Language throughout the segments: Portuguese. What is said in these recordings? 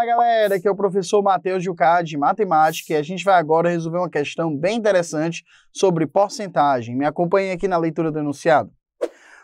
Fala galera, aqui é o professor Matheus Jucá de Matemática e a gente vai agora resolver uma questão bem interessante sobre porcentagem. Me acompanhe aqui na leitura do enunciado.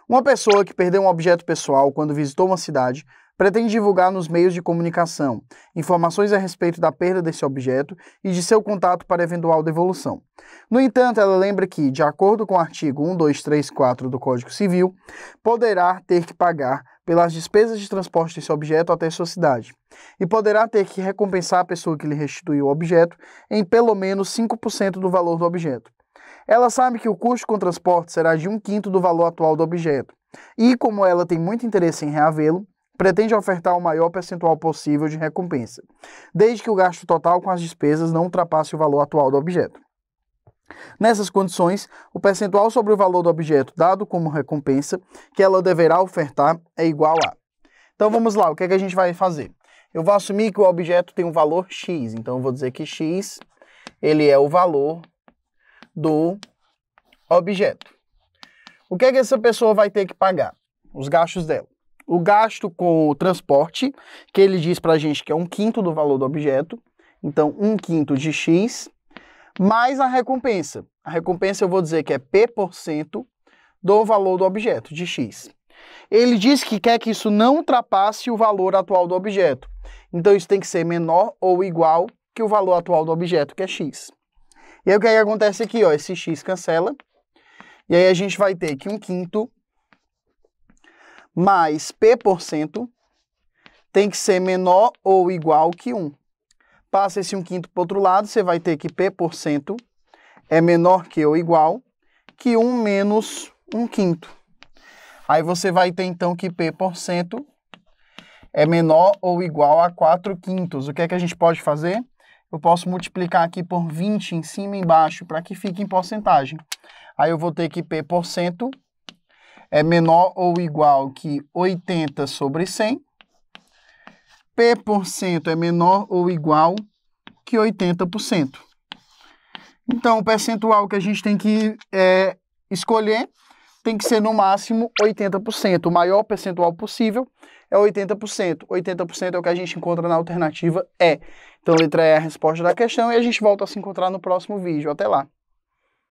Uma pessoa que perdeu um objeto pessoal quando visitou uma cidade pretende divulgar nos meios de comunicação informações a respeito da perda desse objeto e de seu contato para eventual devolução. No entanto, ela lembra que, de acordo com o artigo 1234 do Código Civil, poderá ter que pagar pelas despesas de transporte desse objeto até sua cidade e poderá ter que recompensar a pessoa que lhe restituiu o objeto em pelo menos 5% do valor do objeto. Ela sabe que o custo com transporte será de um quinto do valor atual do objeto. E, como ela tem muito interesse em reavê-lo, pretende ofertar o maior percentual possível de recompensa, desde que o gasto total com as despesas não ultrapasse o valor atual do objeto. Nessas condições, o percentual sobre o valor do objeto dado como recompensa que ela deverá ofertar é igual a. Então vamos lá, o que, é que a gente vai fazer? Eu vou assumir que o objeto tem um valor x, então eu vou dizer que x ele é o valor do objeto. O que é que essa pessoa vai ter que pagar? Os gastos dela. O gasto com o transporte, que ele diz para a gente que é um quinto do valor do objeto, então um quinto de x, mais a recompensa. A recompensa eu vou dizer que é p% do valor do objeto, de x. Ele diz que quer que isso não ultrapasse o valor atual do objeto. Então isso tem que ser menor ou igual que o valor atual do objeto, que é x. E aí o é que, acontece aqui, ó, esse x cancela. E aí a gente vai ter que um quinto mais p% por cento tem que ser menor ou igual que 1. Passa esse um quinto para o outro lado, você vai ter que p% por cento é menor que ou igual que 1 menos um quinto. Aí você vai ter então que p% por cento é menor ou igual a 4 quintos. O que é que a gente pode fazer? eu posso multiplicar aqui por 20 em cima e embaixo para que fique em porcentagem. Aí eu vou ter que P% por cento é menor ou igual que 80 sobre 100. P% por cento é menor ou igual que 80%. Então, o percentual que a gente tem que é, escolher tem que ser no máximo 80%. O maior percentual possível é 80%. 80% é o que a gente encontra na alternativa E. Então, letra E é a resposta da questão e a gente volta a se encontrar no próximo vídeo. Até lá!